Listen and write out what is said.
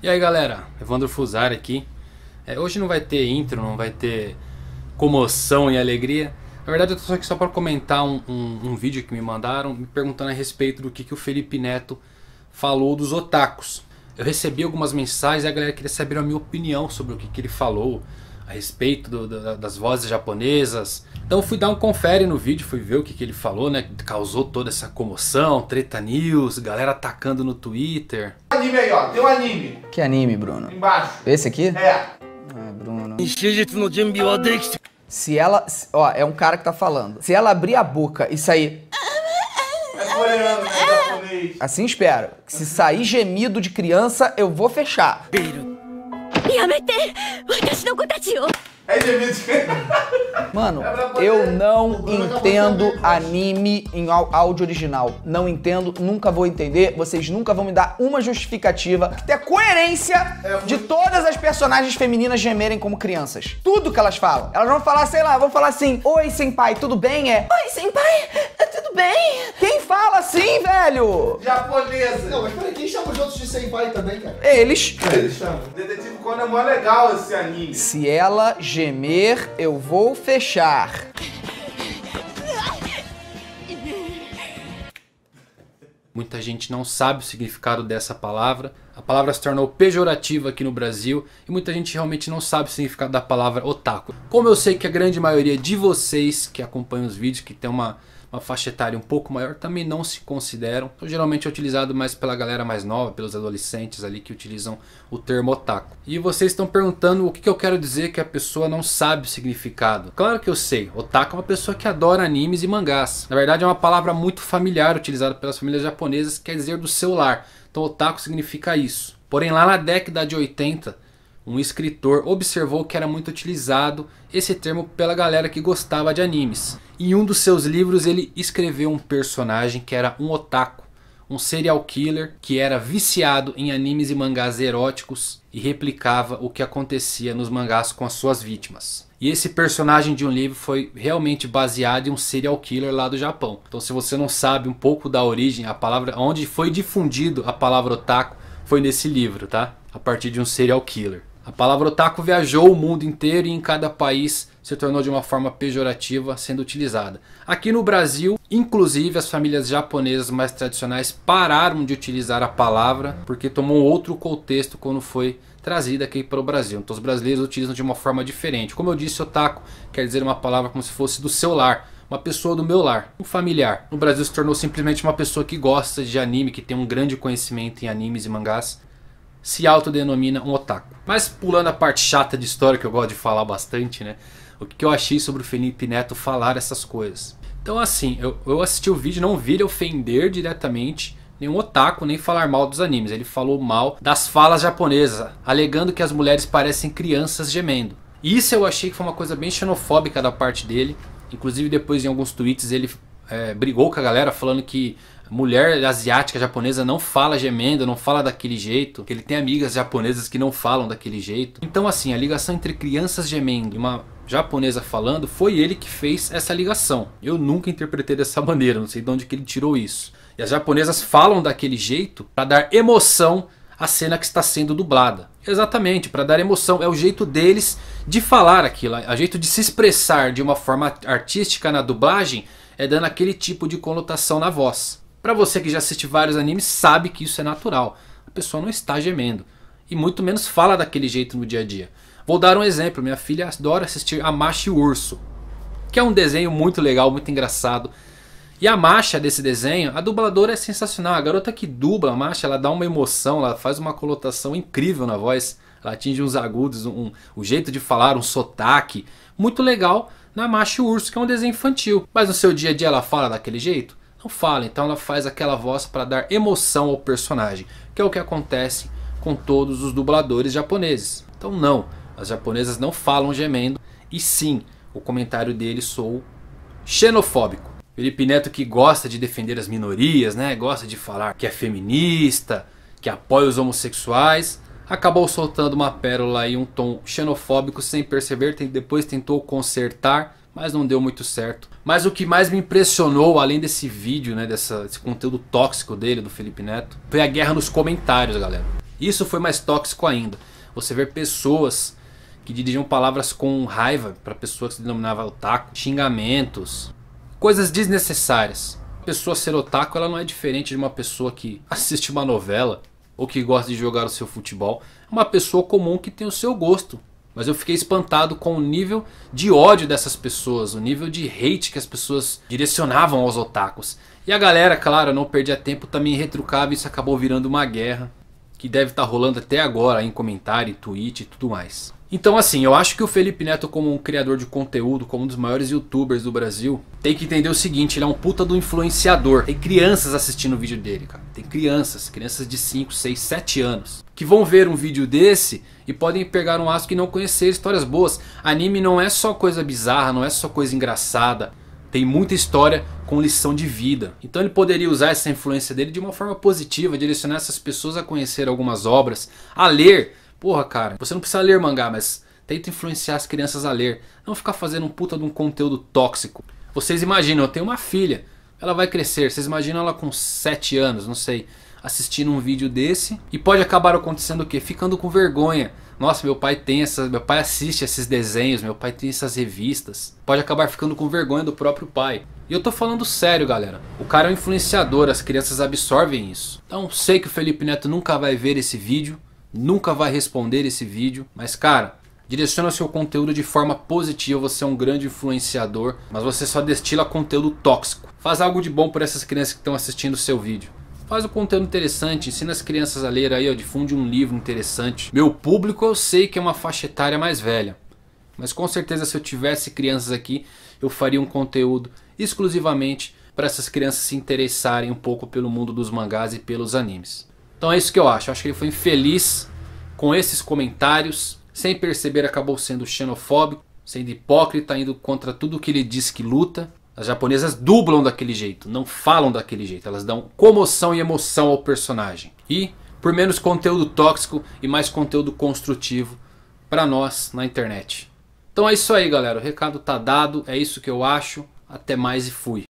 E aí galera, Evandro Fusari aqui. É, hoje não vai ter intro, não vai ter comoção e alegria. Na verdade, eu tô aqui só para comentar um, um, um, vídeo que me mandaram me perguntando a respeito do que, que o Felipe Neto falou dos otakus. Eu recebi algumas mensagens e a galera queria saber a minha opinião sobre o que, que ele falou a respeito do, das vozes japonesas. Então fui dar um confere no vídeo, fui ver o que, que ele falou, né? Causou toda essa comoção, treta news, galera atacando no Twitter anime aí, ó. Tem um anime. Que anime, Bruno? Embaixo. Esse aqui? É. Ah, Bruno. Se ela. Ó, é um cara que tá falando. Se ela abrir a boca e sair. É coreano, né? Japonês. Assim espero. Se sair gemido de criança, eu vou fechar. やめて私の子たちを é inimigo. Mano, eu não entendo anime em áudio original. Não entendo, nunca vou entender. Vocês nunca vão me dar uma justificativa que tenha coerência é de todas as personagens femininas gemerem como crianças. Tudo que elas falam. Elas vão falar, sei lá, vão falar assim: Oi, senpai, tudo bem? É. Oi, senpai, é tudo bem? Quem fala assim, velho? Japonesa. Não, mas chamam os outros de senpai também, cara? É, eles. É, eles chamam. Detetive Conan é mó legal esse anime. Se ela gemer, eu vou fechar. Muita gente não sabe o significado dessa palavra. A palavra se tornou pejorativa aqui no Brasil e muita gente realmente não sabe o significado da palavra otaku. Como eu sei que a grande maioria de vocês que acompanham os vídeos, que tem uma uma faixa etária um pouco maior, também não se consideram. Então, geralmente é utilizado mais pela galera mais nova, pelos adolescentes ali que utilizam o termo otaku. E vocês estão perguntando o que, que eu quero dizer que a pessoa não sabe o significado. Claro que eu sei, otaku é uma pessoa que adora animes e mangás. Na verdade é uma palavra muito familiar utilizada pelas famílias japonesas, que quer dizer do celular Então otaku significa isso. Porém lá na década de 80 um escritor observou que era muito utilizado esse termo pela galera que gostava de animes. Em um dos seus livros ele escreveu um personagem que era um otaku, um serial killer que era viciado em animes e mangás eróticos e replicava o que acontecia nos mangás com as suas vítimas. E esse personagem de um livro foi realmente baseado em um serial killer lá do Japão. Então se você não sabe um pouco da origem, a palavra onde foi difundido a palavra otaku foi nesse livro, tá? A partir de um serial killer. A palavra otaku viajou o mundo inteiro e em cada país se tornou de uma forma pejorativa sendo utilizada. Aqui no Brasil, inclusive as famílias japonesas mais tradicionais pararam de utilizar a palavra porque tomou outro contexto quando foi trazida aqui para o Brasil. Então os brasileiros utilizam de uma forma diferente. Como eu disse, otaku quer dizer uma palavra como se fosse do seu lar uma pessoa do meu lar, um familiar. No Brasil se tornou simplesmente uma pessoa que gosta de anime, que tem um grande conhecimento em animes e mangás se autodenomina um otaku. Mas pulando a parte chata de história que eu gosto de falar bastante, né? O que eu achei sobre o Felipe Neto falar essas coisas. Então assim, eu, eu assisti o vídeo, não vi ele ofender diretamente nenhum otaku, nem falar mal dos animes. Ele falou mal das falas japonesas, alegando que as mulheres parecem crianças gemendo. Isso eu achei que foi uma coisa bem xenofóbica da parte dele. Inclusive depois em alguns tweets ele é, brigou com a galera falando que mulher asiática, japonesa não fala gemendo, não fala daquele jeito. Ele tem amigas japonesas que não falam daquele jeito. Então assim, a ligação entre crianças gemendo e uma japonesa falando, foi ele que fez essa ligação. Eu nunca interpretei dessa maneira, não sei de onde que ele tirou isso. E as japonesas falam daquele jeito para dar emoção à cena que está sendo dublada. Exatamente, para dar emoção. É o jeito deles de falar aquilo. o jeito de se expressar de uma forma artística na dublagem é dando aquele tipo de conotação na voz. Para você que já assiste vários animes, sabe que isso é natural. A pessoa não está gemendo. E muito menos fala daquele jeito no dia a dia. Vou dar um exemplo. Minha filha adora assistir A Macha e o Urso. Que é um desenho muito legal, muito engraçado. E a Macha desse desenho, a dubladora é sensacional. A garota que dubla a Macha, ela dá uma emoção, ela faz uma colotação incrível na voz. Ela atinge uns agudos, um, um, jeito de falar, um sotaque. Muito legal na Macha e o Urso, que é um desenho infantil. Mas no seu dia a dia ela fala daquele jeito? não fala. Então ela faz aquela voz para dar emoção ao personagem, que é o que acontece com todos os dubladores japoneses. Então não, as japonesas não falam gemendo e sim, o comentário dele sou xenofóbico. Felipe Neto que gosta de defender as minorias, né? gosta de falar que é feminista, que apoia os homossexuais, acabou soltando uma pérola e um tom xenofóbico sem perceber, depois tentou consertar mas não deu muito certo. Mas o que mais me impressionou, além desse vídeo, né, dessa, desse conteúdo tóxico dele, do Felipe Neto, foi a guerra nos comentários, galera. Isso foi mais tóxico ainda. Você ver pessoas que dirigiam palavras com raiva para pessoa que se denominava otaku, xingamentos, coisas desnecessárias. A pessoa ser otaku ela não é diferente de uma pessoa que assiste uma novela ou que gosta de jogar o seu futebol. É uma pessoa comum que tem o seu gosto, mas eu fiquei espantado com o nível de ódio dessas pessoas, o nível de hate que as pessoas direcionavam aos otakus. E a galera, claro, não perdia tempo, também retrucava e isso acabou virando uma guerra que deve estar tá rolando até agora em comentário, tweet e tudo mais. Então, assim, eu acho que o Felipe Neto, como um criador de conteúdo, como um dos maiores youtubers do Brasil, tem que entender o seguinte: ele é um puta do influenciador. Tem crianças assistindo o vídeo dele, cara. Tem crianças, crianças de 5, 6, 7 anos, que vão ver um vídeo desse e podem pegar um asco e não conhecer histórias boas. Anime não é só coisa bizarra, não é só coisa engraçada. Tem muita história com lição de vida. Então ele poderia usar essa influência dele de uma forma positiva, direcionar essas pessoas a conhecer algumas obras, a ler Porra, cara, você não precisa ler mangá, mas tenta influenciar as crianças a ler. Não ficar fazendo um puta de um conteúdo tóxico. Vocês imaginam, eu tenho uma filha, ela vai crescer. Vocês imaginam ela com 7 anos, não sei, assistindo um vídeo desse. E pode acabar acontecendo o quê? Ficando com vergonha. Nossa, meu pai tem essas. Meu pai assiste esses desenhos, meu pai tem essas revistas. Pode acabar ficando com vergonha do próprio pai. E eu tô falando sério, galera. O cara é um influenciador, as crianças absorvem isso. Então sei que o Felipe Neto nunca vai ver esse vídeo nunca vai responder esse vídeo, mas cara, Direciona seu conteúdo de forma positiva, você é um grande influenciador, mas você só destila conteúdo tóxico. Faz algo de bom por essas crianças que estão assistindo o seu vídeo. Faz um conteúdo interessante, ensina as crianças a ler aí, ó, difunde um livro interessante. Meu público eu sei que é uma faixa etária mais velha. Mas com certeza se eu tivesse crianças aqui, eu faria um conteúdo exclusivamente para essas crianças se interessarem um pouco pelo mundo dos mangás e pelos animes. Então é isso que eu acho. Eu acho que ele foi infeliz com esses comentários. Sem perceber, acabou sendo xenofóbico, sendo hipócrita, indo contra tudo que ele diz que luta. As japonesas dublam daquele jeito, não falam daquele jeito. Elas dão comoção e emoção ao personagem. E por menos conteúdo tóxico e mais conteúdo construtivo para nós na internet. Então é isso aí, galera. O recado tá dado, é isso que eu acho. Até mais e fui.